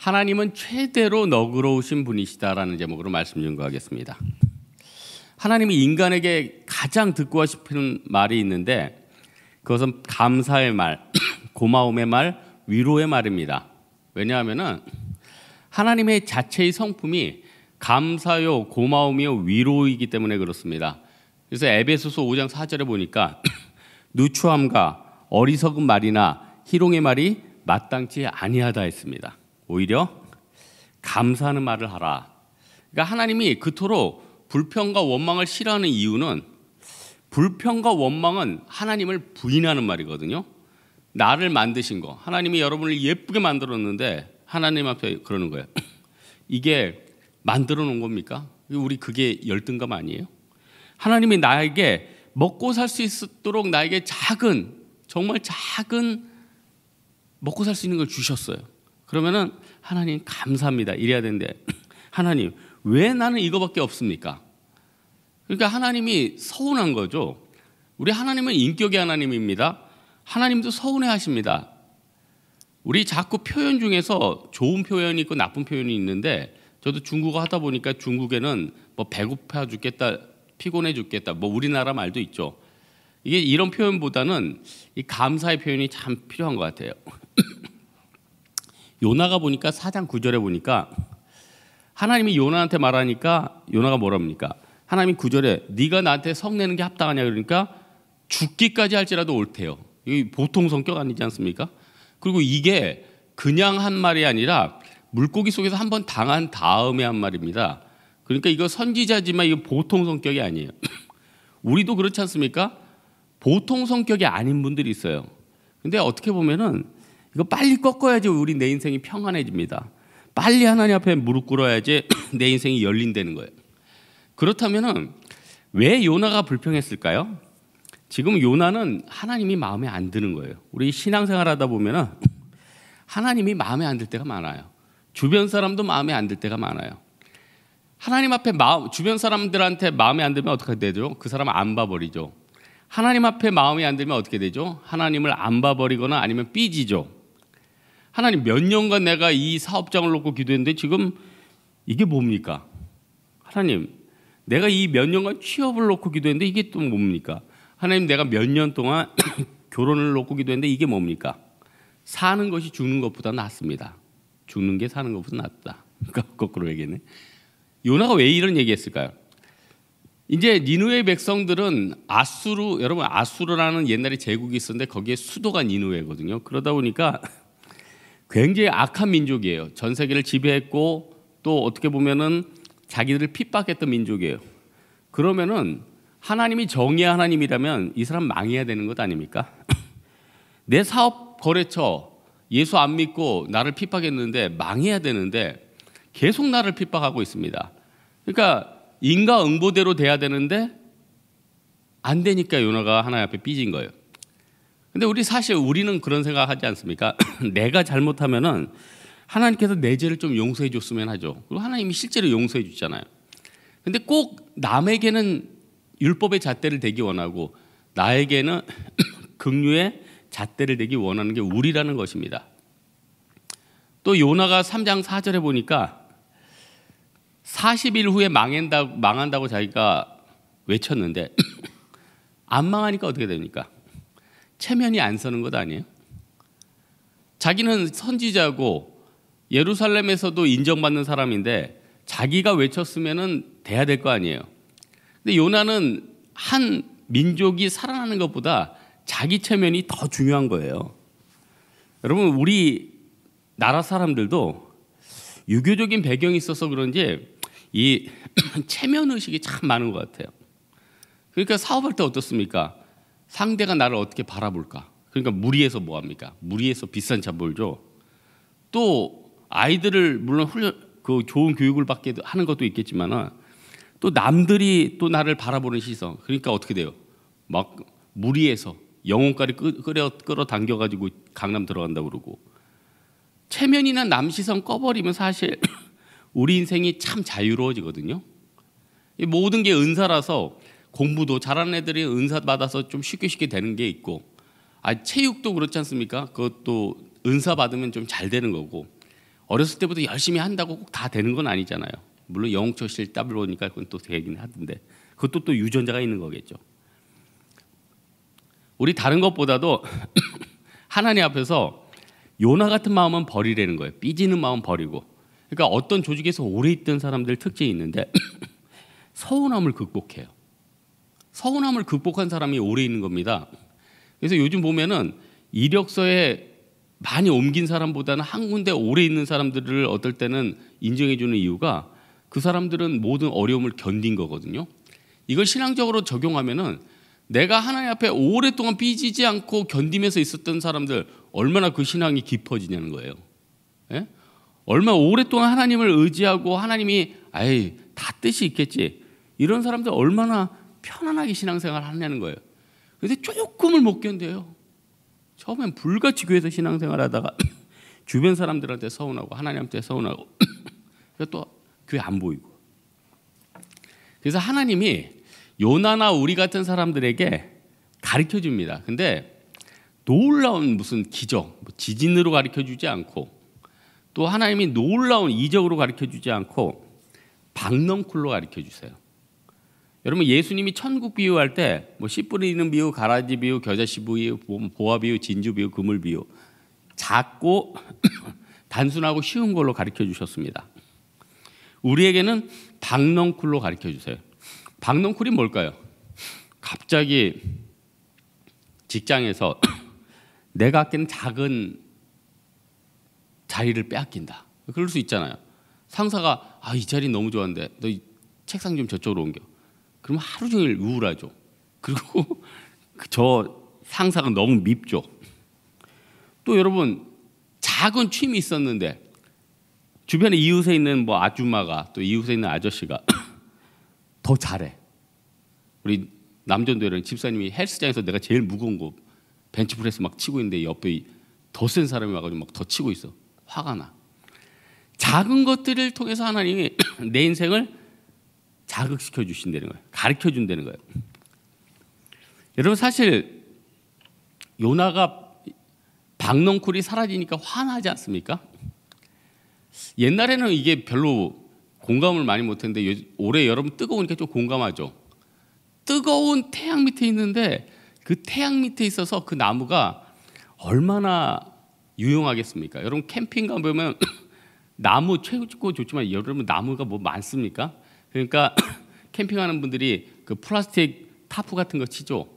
하나님은 최대로 너그러우신 분이시다라는 제목으로 말씀 증거하겠습니다. 하나님이 인간에게 가장 듣고 싶은 말이 있는데 그것은 감사의 말, 고마움의 말, 위로의 말입니다. 왜냐하면 하나님의 자체의 성품이 감사요, 고마움이요, 위로이기 때문에 그렇습니다. 그래서 에베소서 5장 4절에 보니까 누추함과 어리석은 말이나 희롱의 말이 마땅치 아니하다 했습니다. 오히려 감사하는 말을 하라. 그러니까 하나님이 그토록 불평과 원망을 싫어하는 이유는 불평과 원망은 하나님을 부인하는 말이거든요. 나를 만드신 거. 하나님이 여러분을 예쁘게 만들었는데 하나님 앞에 그러는 거예요. 이게 만들어 놓은 겁니까? 우리 그게 열등감 아니에요? 하나님이 나에게 먹고 살 수 있도록 나에게 작은 정말 작은 먹고 살 수 있는 걸 주셨어요. 그러면은 하나님 감사합니다. 이래야 되는데 하나님 왜 나는 이거밖에 없습니까? 그러니까 하나님이 서운한 거죠. 우리 하나님은 인격의 하나님입니다. 하나님도 서운해 하십니다. 우리 자꾸 표현 중에서 좋은 표현이 있고 나쁜 표현이 있는데 저도 중국어 하다 보니까 중국에는 뭐 배고파 죽겠다, 피곤해 죽겠다, 뭐 우리나라 말도 있죠. 이게 이런 표현보다는 이 감사의 표현이 참 필요한 것 같아요. 요나가 보니까 사장구절에 보니까 하나님이 요나한테 말하니까 요나가 뭐랍니까? 하나님이 구절에 네가 나한테 성내는 게 합당하냐 그러니까 죽기까지 할지라도 옳대요. 이 보통 성격 아니지 않습니까? 그리고 이게 그냥 한 말이 아니라 물고기 속에서 한 번 당한 다음에 한 말입니다. 그러니까 이거 선지자지만 이거 보통 성격이 아니에요. 우리도 그렇지 않습니까? 보통 성격이 아닌 분들이 있어요. 근데 어떻게 보면은 이거 빨리 꺾어야지 우리 내 인생이 평안해집니다. 빨리 하나님 앞에 무릎 꿇어야지 내 인생이 열린다는 거예요. 그렇다면은 왜 요나가 불평했을까요? 지금 요나는 하나님이 마음에 안 드는 거예요. 우리 신앙생활 하다 보면은 하나님이 마음에 안 들 때가 많아요. 주변 사람도 마음에 안 들 때가 많아요. 하나님 앞에 마음, 주변 사람들한테 마음에 안 들면 어떻게 되죠? 그 사람 안 봐버리죠. 하나님 앞에 마음에 안 들면 어떻게 되죠? 하나님을 안 봐버리거나 아니면 삐지죠. 하나님 몇 년간 내가 이 사업장을 놓고 기도했는데 지금 이게 뭡니까? 하나님, 내가 이 몇 년간 취업을 놓고 기도했는데 이게 또 뭡니까? 하나님, 내가 몇 년 동안 결혼을 놓고 기도했는데 이게 뭡니까? 사는 것이 죽는 것보다 낫습니다. 죽는 게 사는 것보다 낫다. 그러니까 거꾸로 얘기했네. 요나가 왜 이런 얘기했을까요? 이제 니누의 백성들은 아수르 여러분 아수르라는 옛날에 제국이 있었는데 거기에 수도가 니누에거든요. 그러다 보니까 굉장히 악한 민족이에요. 전 세계를 지배했고 또 어떻게 보면은 자기들을 핍박했던 민족이에요. 그러면은 하나님이 정의의 하나님이라면 이 사람 망해야 되는 것 아닙니까? 내 사업 거래처 예수 안 믿고 나를 핍박했는데 망해야 되는데 계속 나를 핍박하고 있습니다. 그러니까 인과 응보대로 돼야 되는데 안 되니까 요나가 하나님 앞에 삐진 거예요. 근데 우리 사실 우리는 그런 생각하지 않습니까? 내가 잘못하면은 하나님께서 내 죄를 좀 용서해 줬으면 하죠. 그리고 하나님이 실제로 용서해 주잖아요. 근데 꼭 남에게는 율법의 잣대를 대기 원하고 나에게는 극류의 잣대를 대기 원하는 게 우리라는 것입니다. 또 요나가 3장 4절에 보니까 40일 후에 망한다고, 망한다고 자기가 외쳤는데 안 망하니까 어떻게 됩니까? 체면이 안 서는 것 아니에요? 자기는 선지자고 예루살렘에서도 인정받는 사람인데 자기가 외쳤으면 돼야 될 거 아니에요. 근데 요나는 한 민족이 살아나는 것보다 자기 체면이 더 중요한 거예요. 여러분 우리 나라 사람들도 유교적인 배경이 있어서 그런지 이 체면 의식이 참 많은 것 같아요. 그러니까 사업할 때 어떻습니까? 상대가 나를 어떻게 바라볼까? 그러니까 무리해서 뭐 합니까? 무리해서 비싼 차 몰죠. 또 아이들을 물론 훈련 그 좋은 교육을 받게 하는 것도 있겠지만은 또 남들이 또 나를 바라보는 시선. 그러니까 어떻게 돼요? 막 무리해서 영혼까지 끌어 끌어당겨 가지고 강남 들어간다 그러고 체면이나 남 시선 꺼버리면 사실 우리 인생이 참 자유로워지거든요. 모든 게 은사라서 공부도 잘하는 애들이 은사 받아서 좀 쉽게 쉽게 되는 게 있고 아 체육도 그렇지 않습니까? 그것도 은사 받으면 좀 잘 되는 거고 어렸을 때부터 열심히 한다고 꼭 다 되는 건 아니잖아요. 물론 영웅철실 따블 보니까 그건 또 되긴 하던데 그것도 또 유전자가 있는 거겠죠. 우리 다른 것보다도 하나님 앞에서 요나 같은 마음은 버리라는 거예요. 삐지는 마음 버리고. 그러니까 어떤 조직에서 오래 있던 사람들 특징이 있는데 서운함을 극복해요. 서운함을 극복한 사람이 오래 있는 겁니다. 그래서 요즘 보면은 이력서에 많이 옮긴 사람보다는 한 군데 오래 있는 사람들을 어떨 때는 인정해 주는 이유가 그 사람들은 모든 어려움을 견딘 거거든요. 이걸 신앙적으로 적용하면은 내가 하나님 앞에 오랫동안 삐지지 않고 견디면서 있었던 사람들 얼마나 그 신앙이 깊어지냐는 거예요. 예? 얼마 오랫동안 하나님을 의지하고 하나님이 아이 다 뜻이 있겠지 이런 사람들 얼마나 편안하게 신앙생활 하냐는 거예요. 근데 조금을 못 견뎌요. 처음엔 불같이 교회에서 신앙생활 하다가 주변 사람들한테 서운하고 하나님한테 서운하고 또 교회 안 보이고. 그래서 하나님이 요나나 우리 같은 사람들에게 가르쳐 줍니다. 근데 놀라운 무슨 기적, 뭐 지진으로 가르쳐 주지 않고 또 하나님이 놀라운 이적으로 가르쳐 주지 않고 박넝쿨로 가르쳐 주세요. 여러분 예수님이 천국 비유할 때뭐씨 뿌리는 비유, 가라지 비유, 겨자씨 비유, 보화 비유, 진주 비유, 그물 비유 작고 단순하고 쉬운 걸로 가르쳐 주셨습니다. 우리에게는 박넝쿨로 가르쳐 주세요. 박넝쿨이 뭘까요? 갑자기 직장에서 내가 아끼는 작은 자리를 빼앗긴다. 그럴 수 있잖아요. 상사가 아, 이 자리 너무 좋아한데 너 책상 좀 저쪽으로 옮겨. 그럼 하루 종일 우울하죠. 그리고 그 저 상사가 너무 밉죠. 또 여러분 작은 취미 있었는데 주변에 이웃에 있는 뭐 아줌마가 또 이웃에 있는 아저씨가 더 잘해. 우리 남전도에는 집사님이 헬스장에서 내가 제일 무거운 거 벤치프레스 막 치고 있는데 옆에 더 센 사람이 와가지고 막 더 치고 있어. 화가 나. 작은 것들을 통해서 하나님이 내 인생을 자극시켜 주신다는 거예요. 가르쳐 준다는 거예요. 여러분 사실 요나가 박넝쿨이 사라지니까 화나지 않습니까? 옛날에는 이게 별로 공감을 많이 못했는데 올해 여러분 뜨거우니까 좀 공감하죠. 뜨거운 태양 밑에 있는데 그 태양 밑에 있어서 그 나무가 얼마나 유용하겠습니까? 여러분 캠핑 가보면 나무 최고 좋지만 여러분 나무가 뭐 많습니까? 그러니까 캠핑하는 분들이 그 플라스틱 타프 같은 거 치죠.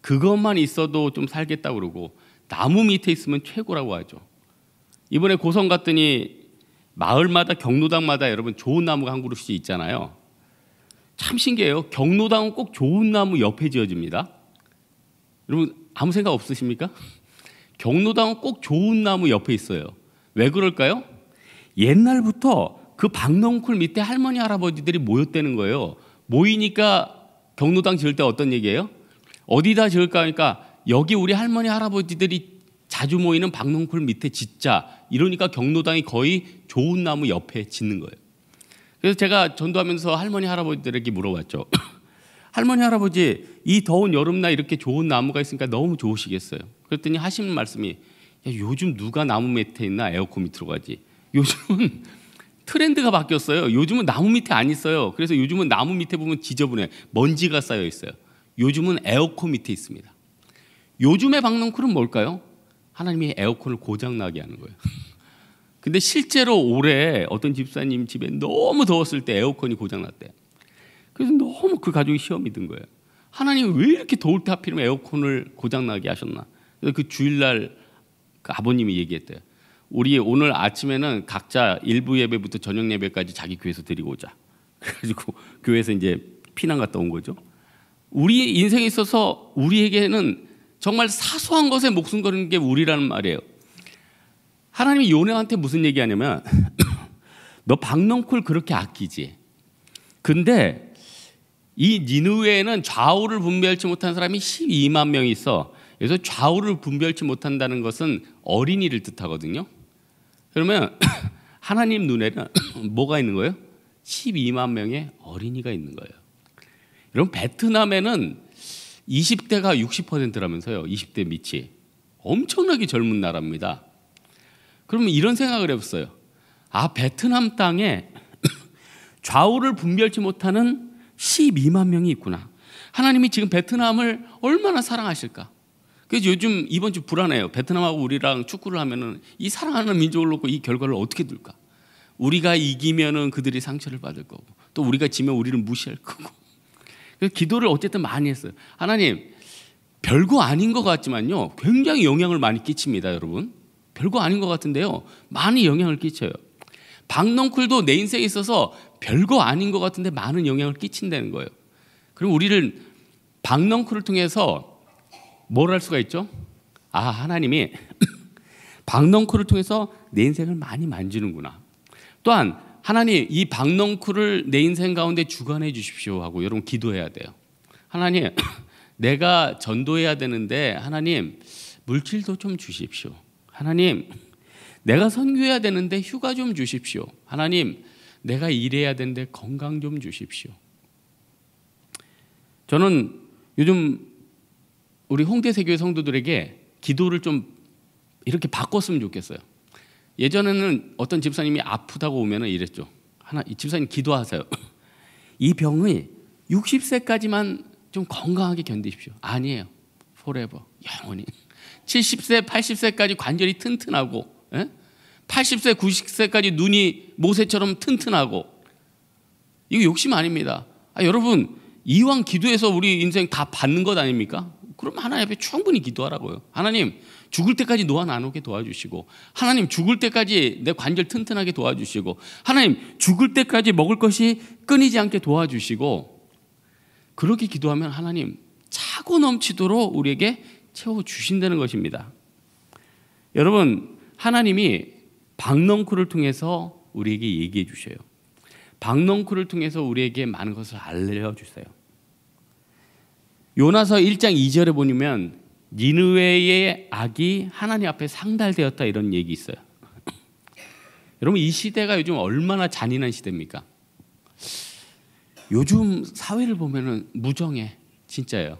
그것만 있어도 좀 살겠다 고 그러고 나무 밑에 있으면 최고라고 하죠. 이번에 고성 갔더니 마을마다 경로당마다 여러분 좋은 나무가 한 그루씩 있잖아요. 참 신기해요. 경로당은 꼭 좋은 나무 옆에 지어집니다. 여러분 아무 생각 없으십니까? 경로당은 꼭 좋은 나무 옆에 있어요. 왜 그럴까요? 옛날부터 그 박넝쿨 밑에 할머니 할아버지들이 모였다는 거예요. 모이니까 경로당 지을 때 어떤 얘기예요? 어디다 지을까 하니까 여기 우리 할머니 할아버지들이 자주 모이는 박농쿨 밑에 짓자. 이러니까 경로당이 거의 좋은 나무 옆에 짓는 거예요. 그래서 제가 전도하면서 할머니 할아버지들에게 물어봤죠. 할머니 할아버지 이 더운 여름날 이렇게 좋은 나무가 있으니까 너무 좋으시겠어요. 그랬더니 하시는 말씀이 야, 요즘 누가 나무 밑에 있나 에어컨 밑으로 가지. 요즘은 트렌드가 바뀌었어요. 요즘은 나무 밑에 안 있어요. 그래서 요즘은 나무 밑에 보면 지저분해. 먼지가 쌓여 있어요. 요즘은 에어컨 밑에 있습니다. 요즘의 박농쿨은 뭘까요? 하나님이 에어컨을 고장나게 하는 거예요. 근데 실제로 올해 어떤 집사님 집에 너무 더웠을 때 에어컨이 고장났대. 그래서 너무 그 가족이 시험이 든 거예요. 하나님 왜 이렇게 더울 때 하필이면 에어컨을 고장나게 하셨나? 그래서 그 주일날 그 아버님이 얘기했대요. 우리 오늘 아침에는 각자 일부 예배부터 저녁 예배까지 자기 교회에서 드리고 오자. 그래가지고 교회에서 이제 피난 갔다 온 거죠. 우리 인생에 있어서 우리에게는 정말 사소한 것에 목숨 거는 게 우리라는 말이에요. 하나님이 요네한테 무슨 얘기하냐면 너 박넝쿨 그렇게 아끼지. 근데 이 니누에는 좌우를 분별치 못한 사람이 12만 명 있어. 그래서 좌우를 분별치 못한다는 것은 어린이를 뜻하거든요. 그러면 하나님 눈에는 뭐가 있는 거예요? 12만 명의 어린이가 있는 거예요. 여러분 베트남에는 20대가 60%라면서요. 20대 밑이 엄청나게 젊은 나라입니다. 그러면 이런 생각을 해봤어요. 아 베트남 땅에 좌우를 분별치 못하는 12만 명이 있구나. 하나님이 지금 베트남을 얼마나 사랑하실까? 그래서 요즘 이번 주 불안해요. 베트남하고 우리랑 축구를 하면은 이 사랑하는 민족을 놓고 이 결과를 어떻게 둘까? 우리가 이기면은 그들이 상처를 받을 거고 또 우리가 지면 우리를 무시할 거고. 그래서 기도를 어쨌든 많이 했어요. 하나님 별거 아닌 것 같지만요. 굉장히 영향을 많이 끼칩니다, 여러분. 별거 아닌 것 같은데요. 많이 영향을 끼쳐요. 박넝쿨도 내 인생에 있어서 별거 아닌 것 같은데 많은 영향을 끼친다는 거예요. 그럼 우리를 박넝쿨을 통해서 뭘할 수가 있죠? 아, 하나님이 박넝쿨을 통해서 내 인생을 많이 만지는구나. 또한 하나님 이 박넝쿨을 내 인생 가운데 주관해 주십시오 하고 여러분 기도해야 돼요. 하나님 내가 전도해야 되는데 하나님 물질도 좀 주십시오. 하나님 내가 선교해야 되는데 휴가 좀 주십시오. 하나님 내가 일해야 되는데 건강 좀 주십시오. 저는 요즘 우리 홍대세교의 성도들에게 기도를 좀 이렇게 바꿨으면 좋겠어요. 예전에는 어떤 집사님이 아프다고 오면은 이랬죠. 하나 이 집사님 기도하세요. 이 병이 60세까지만 좀 건강하게 견디십시오. 아니에요. f o r 영원히. 70세, 80세까지 관절이 튼튼하고, 80세, 예? 90세까지 눈이 모세처럼 튼튼하고. 이거 욕심 아닙니다. 아, 여러분 이왕 기도해서 우리 인생 다 받는 것 아닙니까? 그럼 하나님 앞에 충분히 기도하라고요. 하나님 죽을 때까지 노안 안 오게 도와주시고 하나님 죽을 때까지 내 관절 튼튼하게 도와주시고 하나님 죽을 때까지 먹을 것이 끊이지 않게 도와주시고 그렇게 기도하면 하나님 차고 넘치도록 우리에게 채워 주신다는 것입니다. 여러분 하나님이 박넝크를 통해서 우리에게 얘기해 주셔요. 박넝크를 통해서 우리에게 많은 것을 알려 주세요. 요나서 1장 2절에 보면 니느웨의 악이 하나님 앞에 상달되었다 이런 얘기 있어요. 여러분 이 시대가 요즘 얼마나 잔인한 시대입니까? 요즘 사회를 보면은 무정해 진짜예요.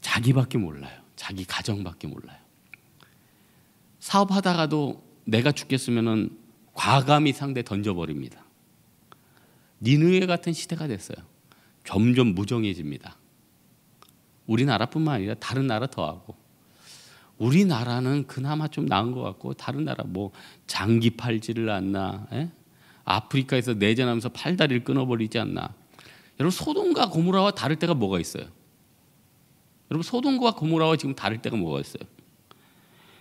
자기밖에 몰라요. 자기 가정밖에 몰라요. 사업하다가도 내가 죽겠으면은 과감히 상대 던져버립니다. 니느웨 같은 시대가 됐어요. 점점 무정해집니다. 우리나라뿐만 아니라 다른 나라 더하고 우리나라는 그나마 좀 나은 것 같고 다른 나라 뭐 장기 팔찌를 않나 에? 예? 아프리카에서 내전하면서 팔다리를 끊어버리지 않나 여러분 소돔과 고무라와 다를 때가 뭐가 있어요? 여러분 소돔과 고무라와 지금 다를 때가 뭐가 있어요?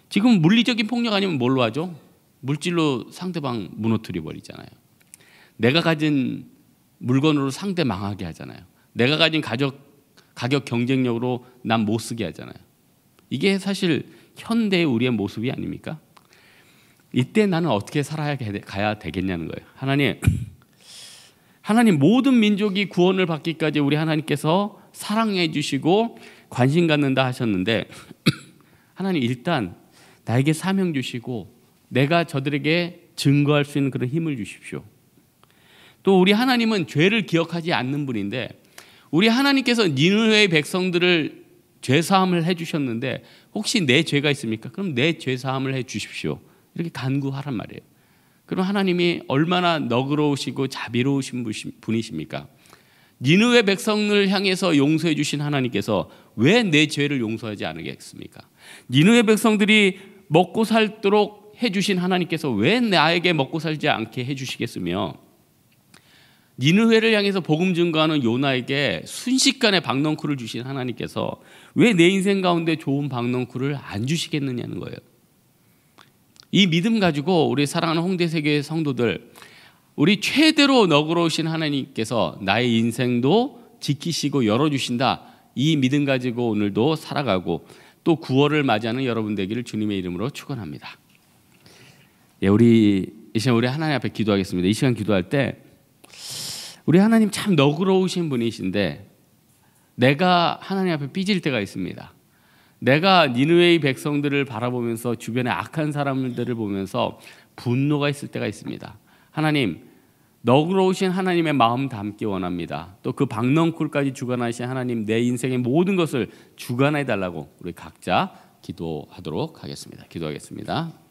지금 물리적인 폭력 아니면 뭘로 하죠? 물질로 상대방 무너뜨려 버리잖아요. 내가 가진 물건으로 상대 망하게 하잖아요. 내가 가진 가족 가격 경쟁력으로 난 못 쓰게 하잖아요. 이게 사실 현대의 우리의 모습이 아닙니까? 이때 나는 어떻게 살아가야 되겠냐는 거예요. 하나님, 하나님 모든 민족이 구원을 받기까지 우리 하나님께서 사랑해 주시고 관심 갖는다 하셨는데 하나님 일단 나에게 사명 주시고 내가 저들에게 증거할 수 있는 그런 힘을 주십시오. 또 우리 하나님은 죄를 기억하지 않는 분인데 우리 하나님께서 니누의 백성들을 죄 사함을 해 주셨는데 혹시 내 죄가 있습니까? 그럼 내 죄 사함을 해 주십시오. 이렇게 간구하란 말이에요. 그럼 하나님이 얼마나 너그러우시고 자비로우신 분이십니까? 니누의 백성을 향해서 용서해 주신 하나님께서 왜 내 죄를 용서하지 않겠습니까? 니누의 백성들이 먹고 살도록 해 주신 하나님께서 왜 나에게 먹고 살지 않게 해 주시겠으며 니느회를 향해서 복음 증거하는 요나에게 순식간에 박넝쿨을 주신 하나님께서 왜 내 인생 가운데 좋은 박넝쿨을 안 주시겠느냐는 거예요. 이 믿음 가지고 우리 사랑하는 홍대 세계 성도들 우리 최대로 너그러우신 하나님께서 나의 인생도 지키시고 열어 주신다. 이 믿음 가지고 오늘도 살아가고 또 9월을 맞이하는 여러분 되기를 주님의 이름으로 축원합니다. 예, 우리 이 시간 우리 하나님 앞에 기도하겠습니다. 이 시간 기도할 때 우리 하나님 참 너그러우신 분이신데 내가 하나님 앞에 삐질 때가 있습니다. 내가 니느웨이 백성들을 바라보면서 주변의 악한 사람들을 보면서 분노가 있을 때가 있습니다. 하나님 너그러우신 하나님의 마음 담기 원합니다. 또 그 박넝쿨까지 주관하신 하나님 내 인생의 모든 것을 주관해 달라고 우리 각자 기도하도록 하겠습니다. 기도하겠습니다.